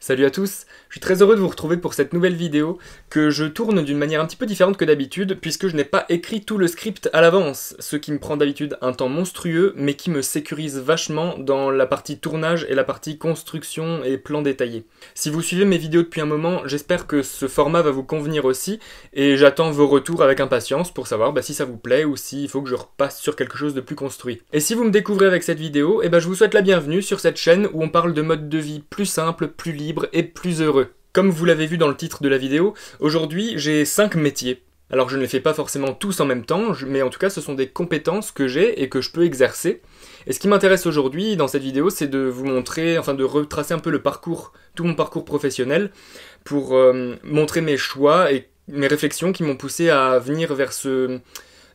Salut à tous, je suis très heureux de vous retrouver pour cette nouvelle vidéo que je tourne d'une manière un petit peu différente que d'habitude puisque je n'ai pas écrit tout le script à l'avance, ce qui me prend d'habitude un temps monstrueux mais qui me sécurise vachement dans la partie tournage et la partie construction et plan détaillé. Si vous suivez mes vidéos depuis un moment, j'espère que ce format va vous convenir aussi et j'attends vos retours avec impatience pour savoir bah, si ça vous plaît ou s'il faut que je repasse sur quelque chose de plus construit. Et si vous me découvrez avec cette vidéo, eh ben, je vous souhaite la bienvenue sur cette chaîne où on parle de mode de vie plus simple, plus libre et plus heureux. Comme vous l'avez vu dans le titre de la vidéo, aujourd'hui j'ai 5 métiers. Alors je ne les fais pas forcément tous en même temps, mais en tout cas ce sont des compétences que j'ai et que je peux exercer. Et ce qui m'intéresse aujourd'hui dans cette vidéo, c'est de vous montrer, enfin de retracer un peu le parcours, tout mon parcours professionnel, pour euh, montrer mes choix et mes réflexions qui m'ont poussé à venir vers ce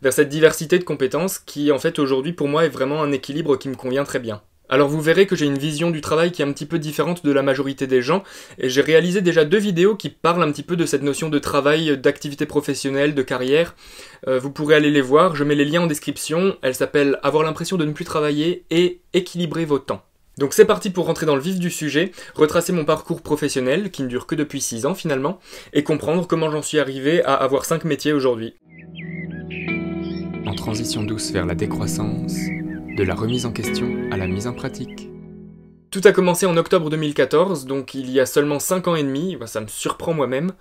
vers cette diversité de compétences qui en fait aujourd'hui pour moi est vraiment un équilibre qui me convient très bien. Alors vous verrez que j'ai une vision du travail qui est un petit peu différente de la majorité des gens, et j'ai réalisé déjà deux vidéos qui parlent un petit peu de cette notion de travail, d'activité professionnelle, de carrière. Euh, vous pourrez aller les voir, je mets les liens en description, elles s'appellent Avoir l'impression de ne plus travailler et Équilibrer vos temps. Donc c'est parti pour rentrer dans le vif du sujet, retracer mon parcours professionnel, qui ne dure que depuis 6 ans finalement, et comprendre comment j'en suis arrivé à avoir 5 métiers aujourd'hui. En transition douce vers la décroissance, de la remise en question à la mise en pratique. Tout a commencé en octobre 2014, donc il y a seulement 5 ans et demi, bah, ça me surprend moi-même.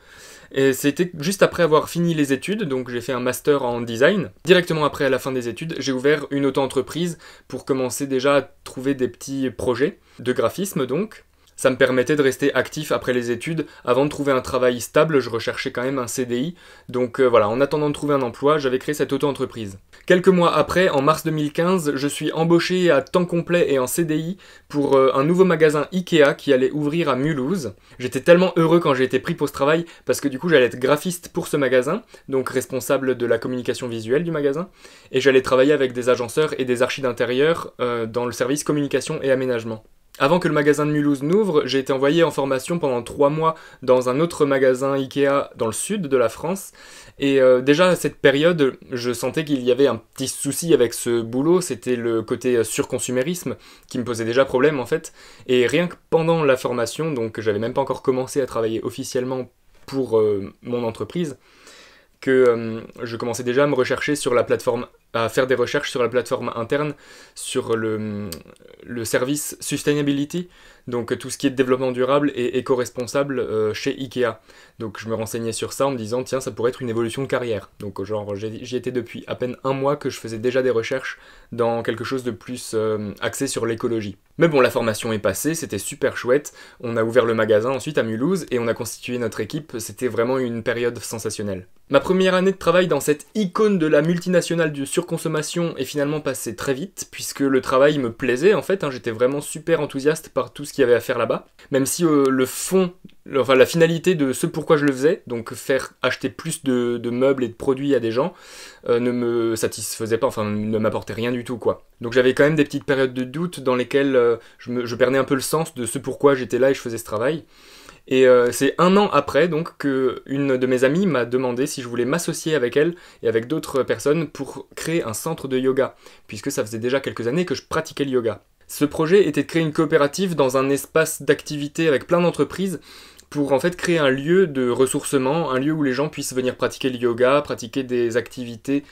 Et c'était juste après avoir fini les études, donc j'ai fait un master en design. Directement après la fin des études, j'ai ouvert une auto-entreprise pour commencer déjà à trouver des petits projets de graphisme donc. Ça me permettait de rester actif après les études. Avant de trouver un travail stable, je recherchais quand même un CDI. Donc euh, voilà, en attendant de trouver un emploi, j'avais créé cette auto-entreprise. Quelques mois après, en mars 2015, je suis embauché à temps complet et en CDI pour euh, un nouveau magasin Ikea qui allait ouvrir à Mulhouse. J'étais tellement heureux quand j'ai été pris pour ce travail parce que du coup j'allais être graphiste pour ce magasin, donc responsable de la communication visuelle du magasin, et j'allais travailler avec des agenceurs et des archives d'intérieur euh, dans le service communication et aménagement. Avant que le magasin de Mulhouse n'ouvre, j'ai été envoyé en formation pendant trois mois dans un autre magasin Ikea dans le sud de la France. Et euh, déjà à cette période, je sentais qu'il y avait un petit souci avec ce boulot, c'était le côté euh, surconsumérisme qui me posait déjà problème en fait. Et rien que pendant la formation, donc j'avais même pas encore commencé à travailler officiellement pour euh, mon entreprise, que je commençais déjà à me rechercher sur la plateforme à faire des recherches sur la plateforme interne sur le, le service Sustainability donc tout ce qui est développement durable et éco-responsable euh, chez Ikea. Donc je me renseignais sur ça en me disant tiens ça pourrait être une évolution de carrière. Donc euh, genre j'y étais depuis à peine un mois que je faisais déjà des recherches dans quelque chose de plus euh, axé sur l'écologie. Mais bon la formation est passée, c'était super chouette. On a ouvert le magasin ensuite à Mulhouse et on a constitué notre équipe. C'était vraiment une période sensationnelle. Ma première année de travail dans cette icône de la multinationale de surconsommation est finalement passée très vite puisque le travail me plaisait en fait. Hein. J'étais vraiment super enthousiaste par tout ce qu'il y avait à faire là-bas. Même si euh, le fond, enfin la finalité de ce pourquoi je le faisais, donc faire acheter plus de, meubles et de produits à des gens, euh, ne me satisfaisait pas, enfin ne m'apportait rien du tout quoi. Donc j'avais quand même des petites périodes de doute dans lesquelles euh, je, perdais un peu le sens de ce pourquoi j'étais là et je faisais ce travail. Et c'est un an après donc que une de mes amies m'a demandé si je voulais m'associer avec elle et avec d'autres personnes pour créer un centre de yoga, puisque ça faisait déjà quelques années que je pratiquais le yoga. Ce projet était de créer une coopérative dans un espace d'activité avec plein d'entreprises pour en fait créer un lieu de ressourcement, un lieu où les gens puissent venir pratiquer le yoga, pratiquer des activités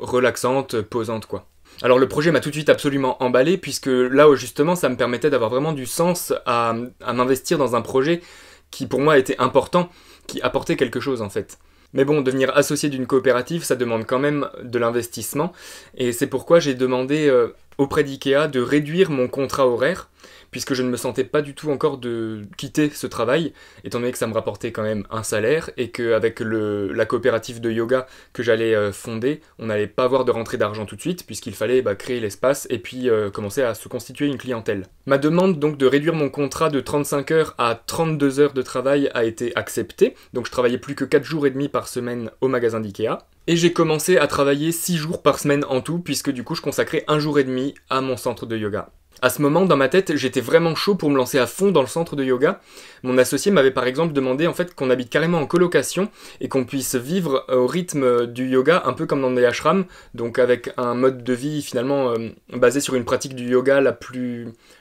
relaxantes, posantes quoi. Alors le projet m'a tout de suite absolument emballé puisque là justement ça me permettait d'avoir vraiment du sens à, à m'investir dans un projet qui pour moi était important, qui apportait quelque chose en fait. Mais bon, devenir associé d'une coopérative, ça demande quand même de l'investissement. Et c'est pourquoi j'ai demandé euh, auprès d'IKEA de réduire mon contrat horaire, puisque je ne me sentais pas du tout encore de quitter ce travail, étant donné que ça me rapportait quand même un salaire et qu'avec la coopérative de yoga que j'allais euh, fonder, on n'allait pas avoir de rentrée d'argent tout de suite, puisqu'il fallait bah, créer l'espace et puis euh, commencer à se constituer une clientèle. Ma demande donc de réduire mon contrat de 35 heures à 32 heures de travail a été acceptée, donc je travaillais plus que 4 jours et demi par semaine au magasin d'IKEA. Et j'ai commencé à travailler 6 jours par semaine en tout, puisque du coup je consacrais un jour et demi à mon centre de yoga. À ce moment, dans ma tête, j'étais vraiment chaud pour me lancer à fond dans le centre de yoga. Mon associé m'avait par exemple demandé en fait qu'on habite carrément en colocation et qu'on puisse vivre au rythme du yoga, un peu comme dans des ashrams, donc avec un mode de vie finalement euh, basé sur une pratique du yoga la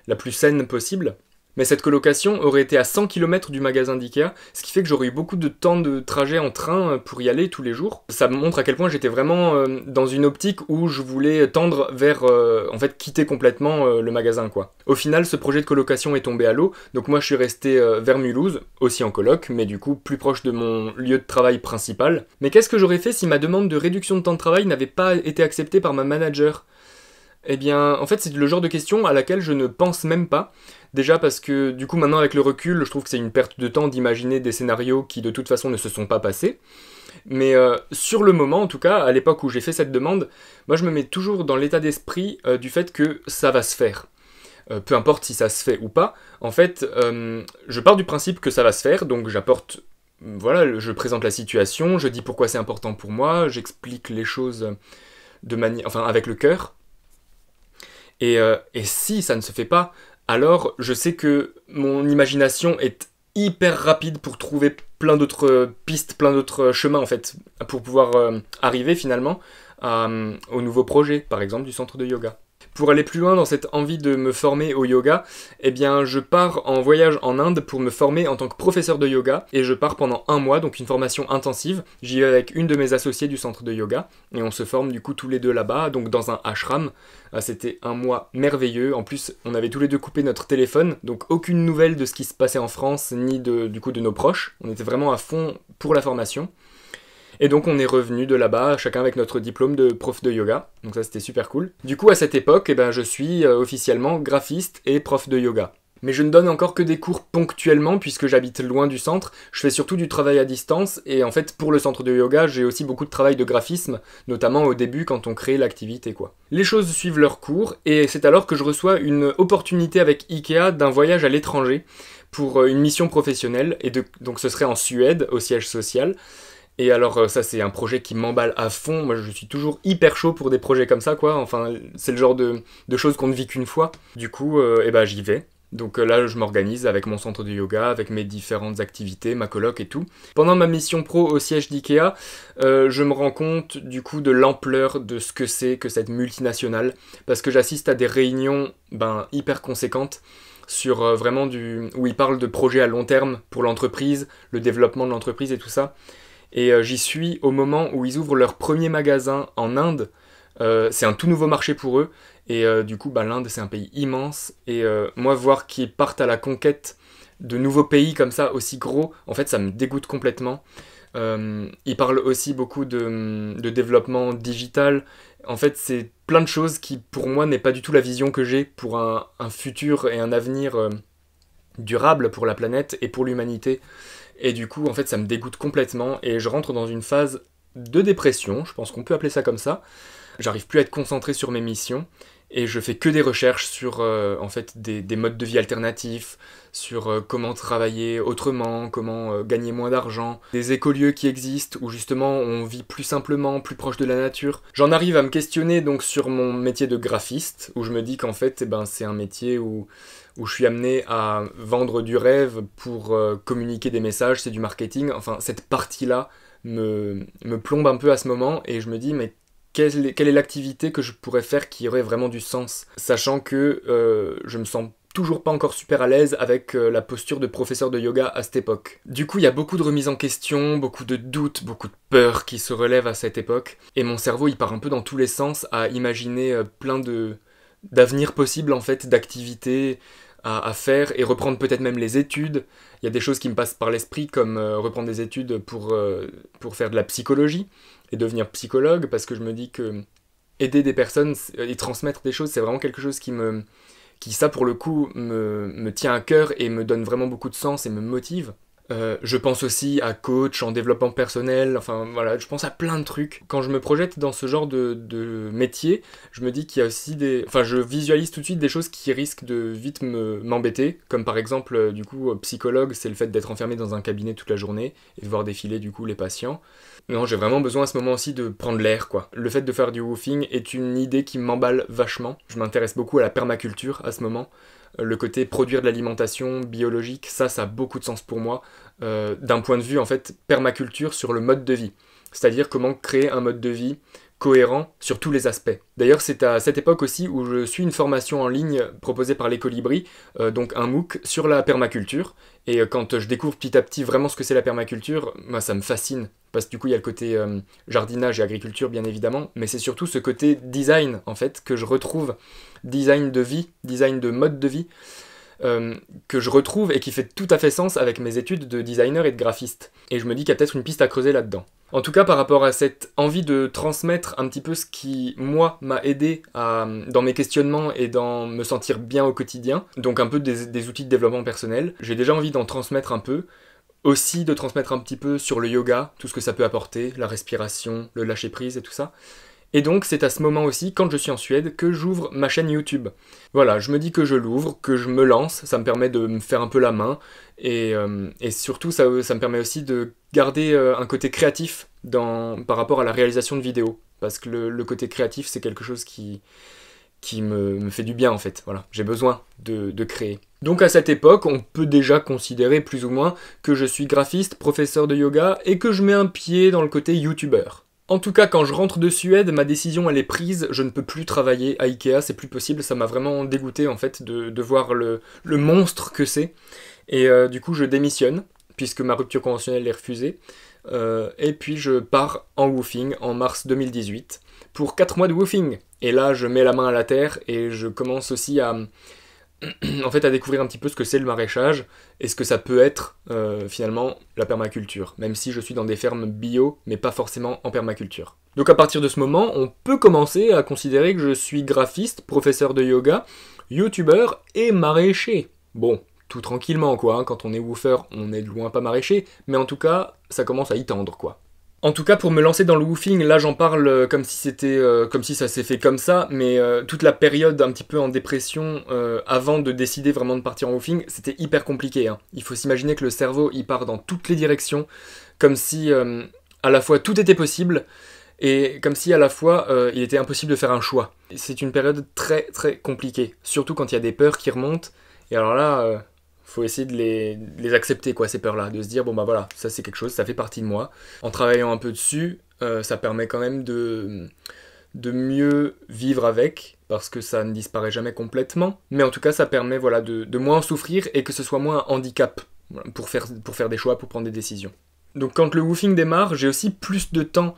la plus saine possible. Mais cette colocation aurait été à 100 km du magasin d'Ikea, ce qui fait que j'aurais eu beaucoup de temps de trajet en train euh, pour y aller tous les jours. Ça montre à quel point j'étais vraiment euh, dans une optique où je voulais tendre vers, euh, en fait, quitter complètement le magasin, quoi. Au final, ce projet de colocation est tombé à l'eau, donc moi je suis resté vers Mulhouse, aussi en coloc, mais du coup plus proche de mon lieu de travail principal. Mais qu'est-ce que j'aurais fait si ma demande de réduction de temps de travail n'avait pas été acceptée par ma manager eh bien, en fait, c'est le genre de question à laquelle je ne pense même pas. Déjà parce que du coup maintenant avec le recul, je trouve que c'est une perte de temps d'imaginer des scénarios qui de toute façon ne se sont pas passés. Mais euh, sur le moment, en tout cas, à l'époque où j'ai fait cette demande, moi je me mets toujours dans l'état d'esprit euh, du fait que ça va se faire. Euh, peu importe si ça se fait ou pas, en fait, je pars du principe que ça va se faire, donc j'apporte, voilà, je présente la situation, je dis pourquoi c'est important pour moi, j'explique les choses de manière, enfin, avec le cœur. et si ça ne se fait pas, alors je sais que mon imagination est hyper rapide pour trouver plein d'autres pistes, plein d'autres chemins en fait, pour pouvoir euh, arriver finalement euh, au nouveau projet, par exemple du centre de yoga. Pour aller plus loin dans cette envie de me former au yoga, eh bien je pars en voyage en Inde pour me former en tant que professeur de yoga et je pars pendant un mois, donc une formation intensive. J'y vais avec une de mes associées du centre de yoga et on se forme du coup tous les deux là-bas, donc dans un ashram. Ah, c'était un mois merveilleux. En plus, on avait tous les deux coupé notre téléphone, donc aucune nouvelle de ce qui se passait en France ni du coup de nos proches. On était vraiment à fond pour la formation. Et donc on est revenu de là-bas, chacun avec notre diplôme de prof de yoga. Donc ça c'était super cool. Du coup à cette époque, eh ben, je suis euh, officiellement graphiste et prof de yoga. Mais je ne donne encore que des cours ponctuellement puisque j'habite loin du centre. Je fais surtout du travail à distance et en fait pour le centre de yoga j'ai aussi beaucoup de travail de graphisme, notamment au début quand on crée l'activité quoi. Les choses suivent leur cours et c'est alors que je reçois une opportunité avec Ikea d'un voyage à l'étranger pour euh, une mission professionnelle et donc ce serait en Suède au siège social. Et alors euh, ça c'est un projet qui m'emballe à fond, moi je suis toujours hyper chaud pour des projets comme ça quoi, enfin c'est le genre de, choses qu'on ne vit qu'une fois. Du coup, euh, eh ben, j'y vais. Donc euh, là, je m'organise avec mon centre de yoga, avec mes différentes activités, ma coloc et tout. Pendant ma mission pro au siège d'IKEA, je me rends compte du coup de l'ampleur de ce que c'est que cette multinationale, parce que j'assiste à des réunions ben, hyper conséquentes sur vraiment du... où ils parlent de projets à long terme pour l'entreprise, le développement de l'entreprise et tout ça. Et euh, j'y suis au moment où ils ouvrent leur premier magasin en Inde. Euh, c'est un tout nouveau marché pour eux. Et euh, du coup, bah, l'Inde, c'est un pays immense. Et moi, voir qu'ils partent à la conquête de nouveaux pays comme ça, aussi gros, en fait, ça me dégoûte complètement. Ils parlent aussi beaucoup de, développement digital. En fait, c'est plein de choses qui, pour moi, n'est pas du tout la vision que j'ai pour un, futur et un avenir durable pour la planète et pour l'humanité. Et du coup, en fait, ça me dégoûte complètement et je rentre dans une phase de dépression, je pense qu'on peut appeler ça comme ça. J'arrive plus à être concentré sur mes missions et je fais que des recherches sur euh, en fait des, modes de vie alternatifs, sur euh, comment travailler autrement, comment euh, gagner moins d'argent, des écolieux qui existent où justement on vit plus simplement, plus proche de la nature. J'en arrive à me questionner donc sur mon métier de graphiste où je me dis qu'en fait eh ben, c'est un métier où où je suis amené à vendre du rêve pour euh, communiquer des messages, c'est du marketing. Enfin, cette partie-là me, plombe un peu à ce moment et je me dis, mais quelle est, l'activité que je pourrais faire qui aurait vraiment du sens Sachant que euh, je me sens toujours pas encore super à l'aise avec euh, la posture de professeur de yoga à cette époque. Du coup, il y a beaucoup de remises en question, beaucoup de doutes, beaucoup de peurs qui se relèvent à cette époque, et mon cerveau il part un peu dans tous les sens à imaginer plein de d'avenirs possibles en fait, d'activités, à, faire et reprendre peut-être même les études. Il y a des choses qui me passent par l'esprit comme euh, reprendre des études euh, pour, faire de la psychologie et devenir psychologue parce que je me dis que aider des personnes euh, et transmettre des choses, c'est vraiment quelque chose qui ça pour le coup me, me tient à cœur et me donne vraiment beaucoup de sens et me motive. Euh, je pense aussi à coach en développement personnel, enfin voilà, je pense à plein de trucs. Quand je me projette dans ce genre de, métier, je me dis qu'il y a aussi des... Enfin, je visualise tout de suite des choses qui risquent de vite m'embêter, comme par exemple, euh, du coup, euh, psychologue, c'est le fait d'être enfermé dans un cabinet toute la journée et de voir défiler, du coup, les patients. Non, j'ai vraiment besoin à ce moment aussi de prendre l'air, quoi. Le fait de faire du woofing est une idée qui m'emballe vachement. Je m'intéresse beaucoup à la permaculture à ce moment le côté produire de l'alimentation biologique, ça, ça a beaucoup de sens pour moi, euh, d'un point de vue en fait permaculture sur le mode de vie. C'est-à-dire comment créer un mode de vie cohérent sur tous les aspects. D'ailleurs, c'est à cette époque aussi où je suis une formation en ligne proposée par les Colibris, euh, donc un MOOC sur la permaculture. Et euh, quand je découvre petit à petit vraiment ce que c'est la permaculture, moi bah, ça me fascine. Parce que du coup, il y a le côté euh, jardinage et agriculture, bien évidemment, mais c'est surtout ce côté design, en fait, que je retrouve. Design de vie, design de mode de vie. Euh, que je retrouve et qui fait tout à fait sens avec mes études de designer et de graphiste. Et je me dis qu'il y a peut-être une piste à creuser là-dedans. En tout cas, par rapport à cette envie de transmettre un petit peu ce qui, moi, m'a aidé dans mes questionnements et dans me sentir bien au quotidien, donc un peu des outils de développement personnel, j'ai déjà envie d'en transmettre un peu, aussi de transmettre un petit peu sur le yoga, tout ce que ça peut apporter, la respiration, le lâcher-prise et tout ça. Et donc c'est à ce moment aussi, quand je suis en Suède, que j'ouvre ma chaîne YouTube. Voilà, je me dis que je l'ouvre, que je me lance, ça me permet de me faire un peu la main, et, euh, surtout ça, me permet aussi de garder euh, un côté créatif par rapport à la réalisation de vidéos, parce que le, côté créatif c'est quelque chose qui, qui me, fait du bien en fait, voilà, j'ai besoin de, de créer. Donc à cette époque, on peut déjà considérer plus ou moins que je suis graphiste, professeur de yoga, et que je mets un pied dans le côté youtubeur. En tout cas, quand je rentre de Suède, ma décision elle est prise, je ne peux plus travailler à Ikea, c'est plus possible, ça m'a vraiment dégoûté en fait de, voir le, le, monstre que c'est. Et euh, du coup, je démissionne, puisque ma rupture conventionnelle est refusée. Euh, et puis je pars en woofing en mars 2018 pour 4 mois de woofing. Et là, je mets la main à la terre et je commence aussi à, en fait à découvrir un petit peu ce que c'est le maraîchage et ce que ça peut être euh, finalement la permaculture, même si je suis dans des fermes bio mais pas forcément en permaculture. Donc à partir de ce moment, on peut commencer à considérer que je suis graphiste, professeur de yoga, youtubeur et maraîcher. Bon, tout tranquillement quoi, hein. quand on est woofer, on est loin pas maraîcher, mais en tout cas, ça commence à y tendre quoi. En tout cas, pour me lancer dans le woofing, là j'en parle euh, comme si c'était, euh, comme si ça s'est fait comme ça, mais euh, toute la période un petit peu en dépression avant de décider vraiment de partir en woofing, c'était hyper compliqué. Hein. Il faut s'imaginer que le cerveau il part dans toutes les directions, comme si à la fois tout était possible et comme si à la fois il était impossible de faire un choix. C'est une période très très compliquée, surtout quand il y a des peurs qui remontent. Et alors là, faut essayer de les, accepter, quoi, ces peurs-là, de se dire, bon bah voilà, ça c'est quelque chose, ça fait partie de moi. En travaillant un peu dessus, euh, ça permet quand même de, de mieux vivre avec, parce que ça ne disparaît jamais complètement, mais en tout cas ça permet voilà, de, moins en souffrir et que ce soit moins un handicap pour faire, pour faire des choix, pour prendre des décisions. Donc quand le woofing démarre, j'ai aussi plus de temps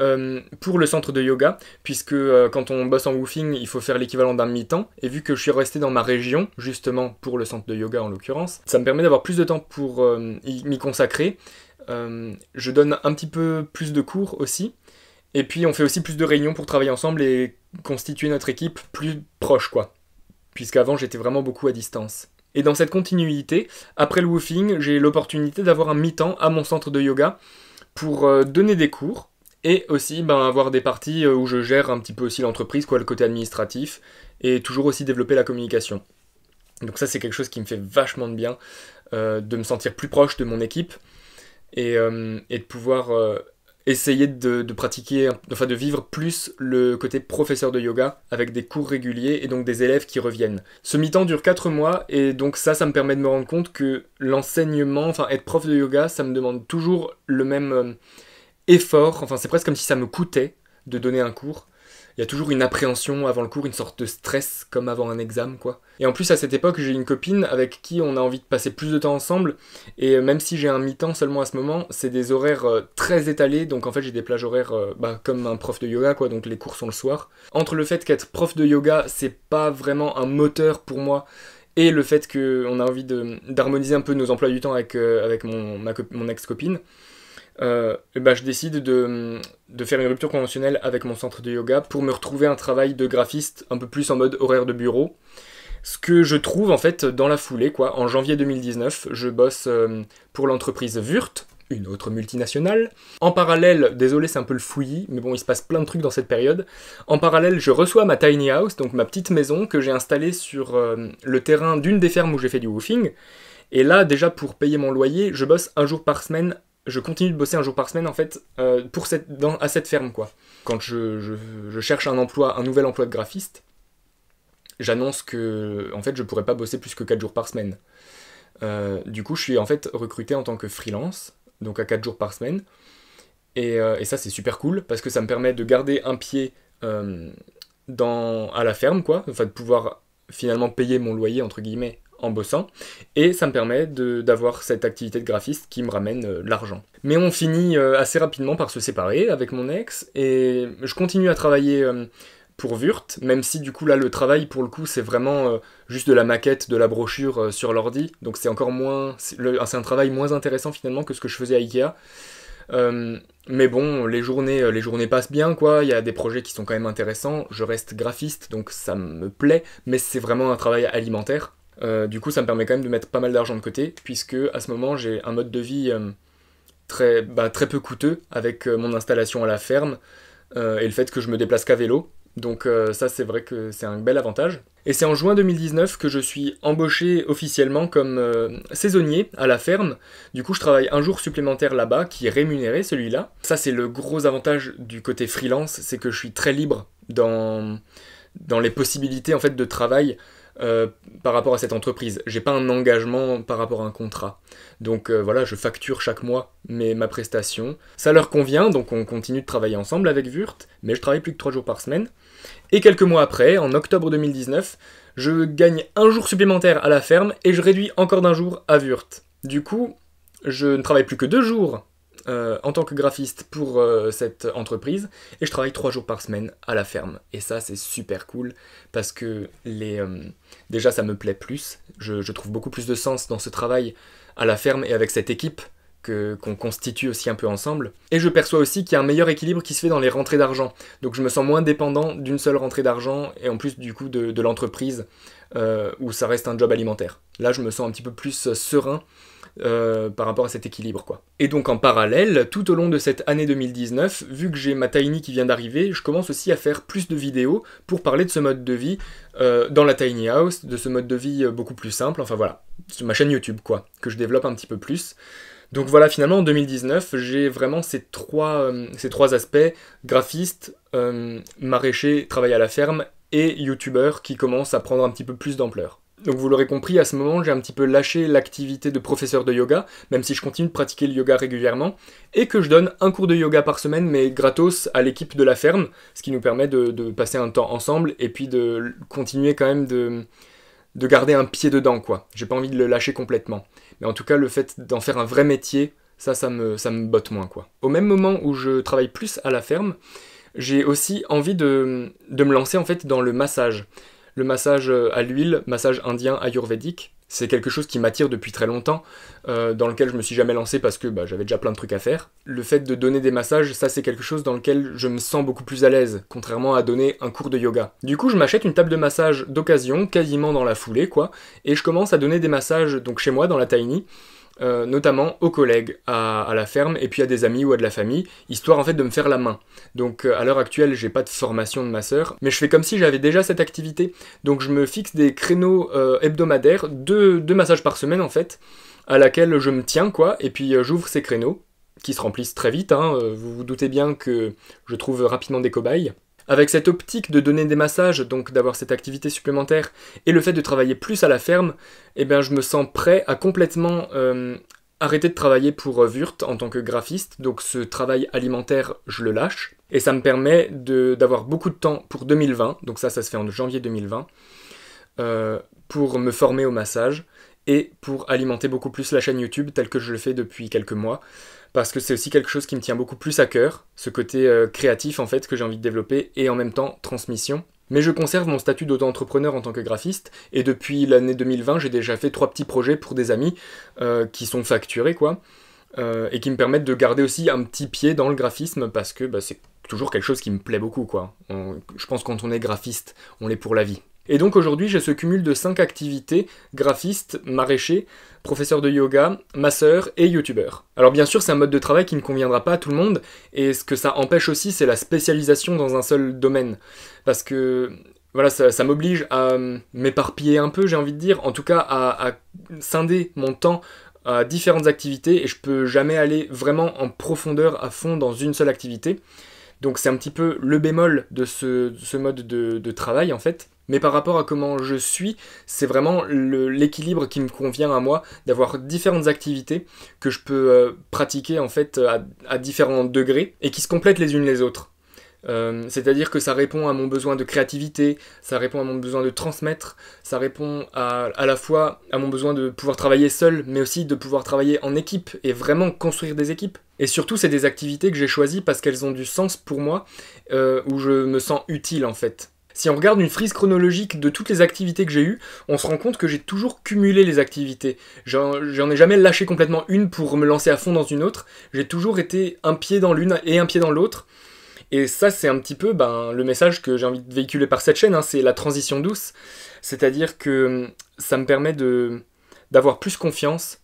euh, pour le centre de yoga, puisque euh, quand on bosse en woofing, il faut faire l'équivalent d'un mi-temps. Et vu que je suis resté dans ma région, justement pour le centre de yoga en l'occurrence, ça me permet d'avoir plus de temps pour euh, m'y consacrer. je donne un petit peu plus de cours aussi. Et puis on fait aussi plus de réunions pour travailler ensemble et constituer notre équipe plus proche, quoi. Puisqu'avant j'étais vraiment beaucoup à distance. Et dans cette continuité, après le woofing, j'ai l'opportunité d'avoir un mi-temps à mon centre de yoga pour donner des cours et aussi ben, avoir des parties euh, où je gère un petit peu aussi l'entreprise, quoi, le côté administratif, et toujours aussi développer la communication. Donc ça c'est quelque chose qui me fait vachement de bien, euh, de me sentir plus proche de mon équipe et, euh, de pouvoir essayer de, pratiquer, enfin de vivre plus le côté professeur de yoga avec des cours réguliers et donc des élèves qui reviennent. Ce mi-temps dure 4 mois et donc ça ça me permet de me rendre compte que l'enseignement, enfin être prof de yoga, ça me demande toujours le même effort, enfin c'est presque comme si ça me coûtait de donner un cours. Il y a toujours une appréhension avant le cours, une sorte de stress comme avant un examen quoi. Et en plus à cette époque j'ai une copine avec qui on a envie de passer plus de temps ensemble et euh, même si j'ai un mi-temps seulement à ce moment, c'est des horaires euh, très étalés donc en fait j'ai des plages horaires euh, bah, comme un prof de yoga quoi donc les cours sont le soir. Entre le fait qu'être prof de yoga c'est pas vraiment un moteur pour moi et le fait qu'on a envie d'harmoniser un peu nos emplois du temps avec, avec mon, mon ex-copine, euh, eh ben, je décide de, de, faire une rupture conventionnelle avec mon centre de yoga pour me retrouver un travail de graphiste un peu plus en mode horaire de bureau. Ce que je trouve en fait dans la foulée, quoi. En janvier 2019, je bosse euh, pour l'entreprise Wurt, une autre multinationale. En parallèle, désolé c'est un peu le fouillis, mais bon il se passe plein de trucs dans cette période. En parallèle, je reçois ma tiny house, donc ma petite maison que j'ai installée sur euh, le terrain d'une des fermes où j'ai fait du woofing. Et là, déjà pour payer mon loyer, je bosse un jour par semaine je continue de bosser un jour par semaine en fait euh, pour cette, à cette ferme quoi. Quand je, cherche un emploi, un nouvel emploi de graphiste, j'annonce que en fait je pourrais pas bosser plus que 4 jours par semaine. Euh, du coup je suis en fait recruté en tant que freelance, donc à 4 jours par semaine. Et, euh, et ça c'est super cool parce que ça me permet de garder un pied dans, à la ferme quoi, enfin de pouvoir finalement payer mon loyer entre guillemets en bossant, et ça me permet d'avoir cette activité de graphiste qui me ramène euh, l'argent. Mais on finit euh, assez rapidement par se séparer avec mon ex, et je continue à travailler euh, pour Wurt, même si du coup là le travail pour le coup c'est vraiment juste de la maquette, de la brochure sur l'ordi, donc c'est encore moins, c'est un travail moins intéressant finalement que ce que je faisais à Ikea. mais bon, les journées, les journées passent bien quoi. Il y a des projets qui sont quand même intéressants. Je reste graphiste, donc ça me plaît, mais c'est vraiment un travail alimentaire. Euh, du coup, ça me permet quand même de mettre pas mal d'argent de côté, puisque à ce moment, j'ai un mode de vie euh, très, bah, très peu coûteux avec euh, mon installation à la ferme et le fait que je me déplace qu'à vélo. Donc ça, c'est vrai que c'est un bel avantage. Et c'est en juin 2019 que je suis embauché officiellement comme saisonnier à la ferme. Du coup, je travaille un jour supplémentaire là-bas, qui est rémunéré celui-là. Ça, c'est le gros avantage du côté freelance, c'est que je suis très libre dans, dans les possibilités en fait de travail. Euh, par rapport à cette entreprise. J'ai pas un engagement par rapport à un contrat. Donc euh, voilà, je facture chaque mois mes, ma prestation. Ça leur convient, donc on continue de travailler ensemble avec Wurt, mais je travaille plus que 3 jours par semaine. Et quelques mois après, en octobre 2019, je gagne un jour supplémentaire à la ferme et je réduis encore d'un jour à Wurt. Du coup, je ne travaille plus que deux jours euh, en tant que graphiste pour euh, cette entreprise et je travaille trois jours par semaine à la ferme. Et ça, c'est super cool parce que les, euh, déjà, ça me plaît plus. Je, trouve beaucoup plus de sens dans ce travail à la ferme et avec cette équipe qu'on constitue aussi un peu ensemble. Et je perçois aussi qu'il y a un meilleur équilibre qui se fait dans les rentrées d'argent. Donc je me sens moins dépendant d'une seule rentrée d'argent et en plus du coup de l'entreprise euh, où ça reste un job alimentaire. Là, je me sens un petit peu plus serein euh, par rapport à cet équilibre quoi. Et donc en parallèle, tout au long de cette année 2019, vu que j'ai ma Tiny qui vient d'arriver, je commence aussi à faire plus de vidéos pour parler de ce mode de vie euh, dans la Tiny House, de ce mode de vie beaucoup plus simple, enfin voilà, sur ma chaîne YouTube quoi, que je développe un petit peu plus. Donc voilà, finalement en 2019, j'ai vraiment ces trois, ces trois aspects, graphiste, maraîcher, travailler à la ferme et youtubeurs qui commencent à prendre un petit peu plus d'ampleur. Donc vous l'aurez compris, à ce moment, j'ai un petit peu lâché l'activité de professeur de yoga, même si je continue de pratiquer le yoga régulièrement, et que je donne un cours de yoga par semaine, mais gratos, à l'équipe de la ferme, ce qui nous permet de, passer un temps ensemble, et puis de continuer quand même de, de garder un pied dedans, quoi. J'ai pas envie de le lâcher complètement. Mais en tout cas, le fait d'en faire un vrai métier, ça, ça me, ça me botte moins, quoi. Au même moment où je travaille plus à la ferme, j'ai aussi envie de, me lancer en fait dans le massage. Le massage euh, à l'huile, massage indien ayurvédique, c'est quelque chose qui m'attire depuis très longtemps, euh, dans lequel je me suis jamais lancé parce que bah, j'avais déjà plein de trucs à faire. Le fait de donner des massages, ça c'est quelque chose dans lequel je me sens beaucoup plus à l'aise, contrairement à donner un cours de yoga. Du coup, je m'achète une table de massage d'occasion, quasiment dans la foulée quoi, et je commence à donner des massages donc chez moi dans la tiny. Euh, notamment aux collègues à, la ferme et puis à des amis ou à de la famille, histoire en fait de me faire la main. Donc euh, à l'heure actuelle, j'ai pas de formation de ma sœur, mais je fais comme si j'avais déjà cette activité. Donc je me fixe des créneaux euh, hebdomadaires, deux, deux, massages par semaine en fait, à laquelle je me tiens quoi, et puis j'ouvre ces créneaux qui se remplissent très vite. Hein. vous vous doutez bien que je trouve rapidement des cobayes. Avec cette optique de donner des massages, donc d'avoir cette activité supplémentaire, et le fait de travailler plus à la ferme, eh bien, je me sens prêt à complètement euh, arrêter de travailler pour euh, Wurt en tant que graphiste, donc ce travail alimentaire, je le lâche, et ça me permet d'avoir beaucoup de temps pour 2020, donc ça, ça se fait en janvier 2020, euh, pour me former au massage et pour alimenter beaucoup plus la chaîne YouTube telle que je le fais depuis quelques mois parce que c'est aussi quelque chose qui me tient beaucoup plus à cœur, ce côté euh, créatif en fait que j'ai envie de développer et en même temps transmission. Mais je conserve mon statut d'auto-entrepreneur en tant que graphiste et depuis l'année 2020 j'ai déjà fait trois petits projets pour des amis euh, qui sont facturés quoi euh, et qui me permettent de garder aussi un petit pied dans le graphisme parce que bah, c'est toujours quelque chose qui me plaît beaucoup quoi. je pense quand on est graphiste on l'est pour la vie. Et donc aujourd'hui, j'ai ce cumul de 5 activités, graphiste, maraîcher, professeur de yoga, masseur et youtubeur. Alors bien sûr, c'est un mode de travail qui ne conviendra pas à tout le monde, et ce que ça empêche aussi, c'est la spécialisation dans un seul domaine. Parce que voilà, ça, m'oblige à euh, m'éparpiller un peu, j'ai envie de dire, en tout cas à, scinder mon temps à différentes activités, et je peux jamais aller vraiment en profondeur à fond dans une seule activité. Donc c'est un petit peu le bémol de ce, mode de travail en fait. Mais par rapport à comment je suis, c'est vraiment l'équilibre qui me convient à moi d'avoir différentes activités que je peux euh, pratiquer en fait euh, à, différents degrés et qui se complètent les unes les autres. Euh, c'est-à-dire que ça répond à mon besoin de créativité, ça répond à mon besoin de transmettre, ça répond à, la fois à mon besoin de pouvoir travailler seul, mais aussi de pouvoir travailler en équipe et vraiment construire des équipes. Et surtout, c'est des activités que j'ai choisies parce qu'elles ont du sens pour moi, où je me sens utile en fait. Si on regarde une frise chronologique de toutes les activités que j'ai eues, on se rend compte que j'ai toujours cumulé les activités. J'en ai jamais lâché complètement une pour me lancer à fond dans une autre. J'ai toujours été un pied dans l'une et un pied dans l'autre. Et ça, c'est un petit peu ben, le message que j'ai envie de véhiculer par cette chaîne, hein, c'est la transition douce. C'est-à-dire que hum, ça me permet d'avoir plus confiance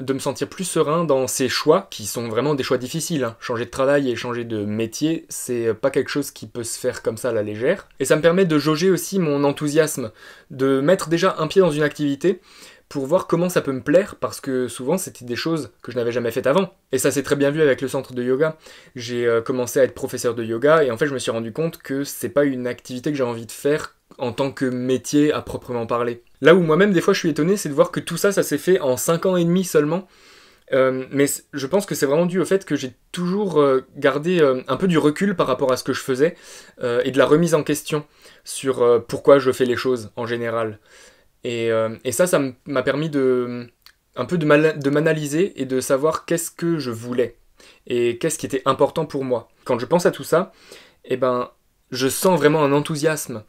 de me sentir plus serein dans ces choix qui sont vraiment des choix difficiles. Hein. Changer de travail et changer de métier, c'est pas quelque chose qui peut se faire comme ça à la légère. Et ça me permet de jauger aussi mon enthousiasme, de mettre déjà un pied dans une activité pour voir comment ça peut me plaire, parce que souvent c'était des choses que je n'avais jamais faites avant. Et ça s'est très bien vu avec le centre de yoga. J'ai euh, commencé à être professeur de yoga et en fait je me suis rendu compte que c'est pas une activité que j'ai envie de faire en tant que métier à proprement parler. Là où moi-même, des fois, je suis étonné, c'est de voir que tout ça, ça s'est fait en 5 ans et demi seulement. Euh, mais je pense que c'est vraiment dû au fait que j'ai toujours euh, gardé euh, un peu du recul par rapport à ce que je faisais et de la remise en question sur pourquoi je fais les choses en général. Et, ça, ça m'a permis de un peu de m'analyser et de savoir qu'est-ce que je voulais et qu'est-ce qui était important pour moi. Quand je pense à tout ça, eh ben, je sens vraiment un enthousiasme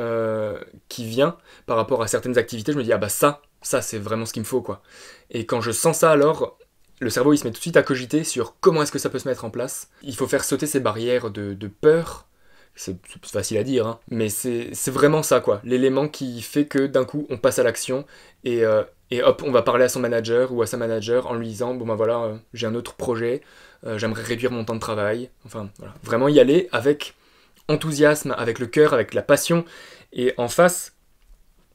euh, qui vient par rapport à certaines activités, je me dis ah bah ça, ça c'est vraiment ce qu'il me faut quoi. Et quand je sens ça alors, le cerveau il se met tout de suite à cogiter sur comment est-ce que ça peut se mettre en place. Il faut faire sauter ces barrières de, peur. C'est facile à dire, hein, mais c'est vraiment ça quoi, l'élément qui fait que d'un coup on passe à l'action euh, et, hop, on va parler à son manager ou à sa manager en lui disant bon ben voilà, euh, j'ai un autre projet, j'aimerais réduire mon temps de travail. Enfin voilà, vraiment y aller avec enthousiasme, avec le cœur, avec la passion. Et en face,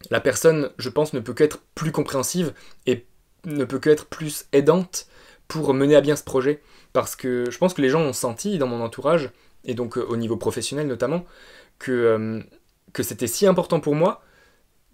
la personne, je pense, ne peut qu'être plus compréhensive et ne peut qu'être plus aidante pour mener à bien ce projet. Parce que je pense que les gens ont senti dans mon entourage, et donc euh, au niveau professionnel notamment, que, euh, que c'était si important pour moi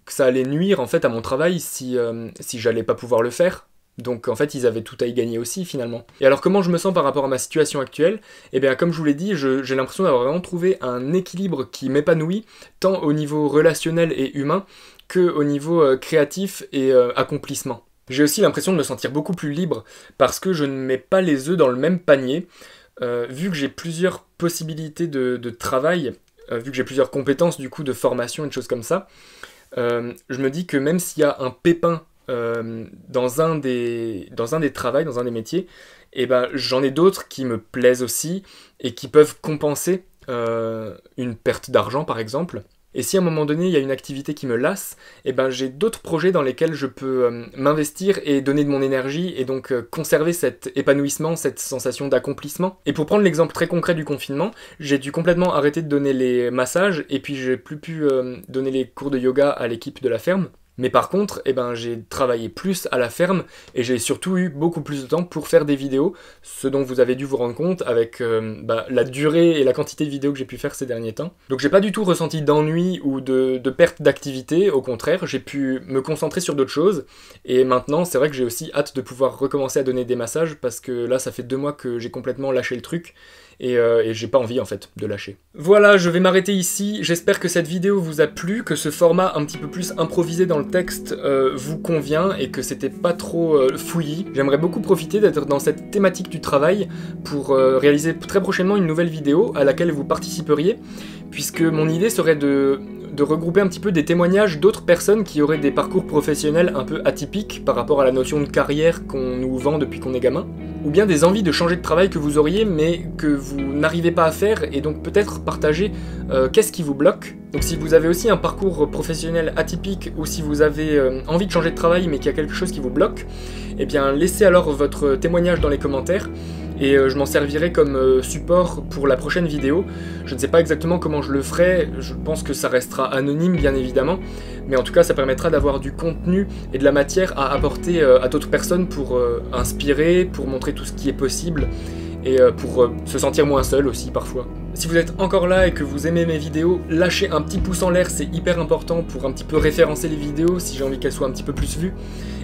que ça allait nuire en fait à mon travail si, euh, si j'allais pas pouvoir le faire donc en fait, ils avaient tout à y gagner aussi finalement. Et alors comment je me sens par rapport à ma situation actuelle Eh bien comme je vous l'ai dit, j'ai l'impression d'avoir vraiment trouvé un équilibre qui m'épanouit tant au niveau relationnel et humain que au niveau euh, créatif et euh, accomplissement. J'ai aussi l'impression de me sentir beaucoup plus libre parce que je ne mets pas les œufs dans le même panier. Euh, vu que j'ai plusieurs possibilités de, travail, vu que j'ai plusieurs compétences du coup de formation et de choses comme ça, je me dis que même s'il y a un pépin euh, dans, un des, dans un des travails, dans un des métiers, et eh ben j'en ai d'autres qui me plaisent aussi et qui peuvent compenser euh, une perte d'argent par exemple. Et si à un moment donné il y a une activité qui me lasse, et eh ben j'ai d'autres projets dans lesquels je peux euh, m'investir et donner de mon énergie et donc conserver cet épanouissement, cette sensation d'accomplissement. Et pour prendre l'exemple très concret du confinement, j'ai dû complètement arrêter de donner les massages et puis j'ai plus pu donner les cours de yoga à l'équipe de la ferme mais par contre, eh ben, j'ai travaillé plus à la ferme et j'ai surtout eu beaucoup plus de temps pour faire des vidéos, ce dont vous avez dû vous rendre compte avec euh, bah, la durée et la quantité de vidéos que j'ai pu faire ces derniers temps. Donc j'ai pas du tout ressenti d'ennui ou de perte d'activité, au contraire, j'ai pu me concentrer sur d'autres choses. Et maintenant, c'est vrai que j'ai aussi hâte de pouvoir recommencer à donner des massages parce que là, ça fait deux mois que j'ai complètement lâché le truc euh, et, j'ai pas envie en fait de lâcher. Voilà, je vais m'arrêter ici. J'espère que cette vidéo vous a plu, que ce format un petit peu plus improvisé dans le texte euh, vous convient et que c'était pas trop euh, fouillé. J'aimerais beaucoup profiter d'être dans cette thématique du travail pour réaliser très prochainement une nouvelle vidéo à laquelle vous participeriez, puisque mon idée serait de regrouper un petit peu des témoignages d'autres personnes qui auraient des parcours professionnels un peu atypiques par rapport à la notion de carrière qu'on nous vend depuis qu'on est gamin ou bien des envies de changer de travail que vous auriez mais que vous n'arrivez pas à faire et donc peut-être partager euh, qu'est-ce qui vous bloque. Donc si vous avez aussi un parcours professionnel atypique ou si vous avez euh, envie de changer de travail mais qu'il y a quelque chose qui vous bloque, eh bien laissez alors votre témoignage dans les commentaires et euh, je m'en servirai comme euh, support pour la prochaine vidéo. Je ne sais pas exactement comment je le ferai, je pense que ça restera anonyme bien évidemment, mais en tout cas ça permettra d'avoir du contenu et de la matière à apporter euh, à d'autres personnes pour inspirer, pour montrer tout ce qui est possible et pour se sentir moins seul aussi parfois. Si vous êtes encore là et que vous aimez mes vidéos, lâchez un petit pouce en l'air, c'est hyper important pour un petit peu référencer les vidéos si j'ai envie qu'elles soient un petit peu plus vues.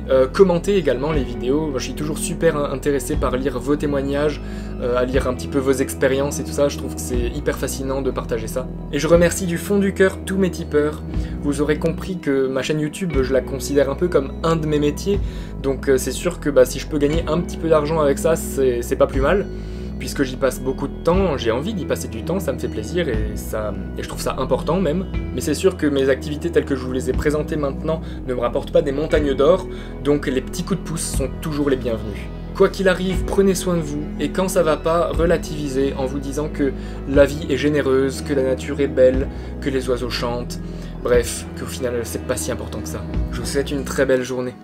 Euh, commentez également les vidéos, je suis toujours super intéressé par lire vos témoignages, euh, à lire un petit peu vos expériences et tout ça, je trouve que c'est hyper fascinant de partager ça. Et je remercie du fond du cœur tous mes tipeurs. Vous aurez compris que ma chaîne YouTube, je la considère un peu comme un de mes métiers, donc euh, c'est sûr que bah, si je peux gagner un petit peu d'argent avec ça, c'est pas plus mal puisque j'y passe beaucoup de temps, j'ai envie d'y passer du temps, ça me fait plaisir et, ça, et je trouve ça important même. Mais c'est sûr que mes activités telles que je vous les ai présentées maintenant ne me rapportent pas des montagnes d'or, donc les petits coups de pouce sont toujours les bienvenus. Quoi qu'il arrive, prenez soin de vous et quand ça va pas, relativisez en vous disant que la vie est généreuse, que la nature est belle, que les oiseaux chantent, bref, qu'au final c'est pas si important que ça. Je vous souhaite une très belle journée.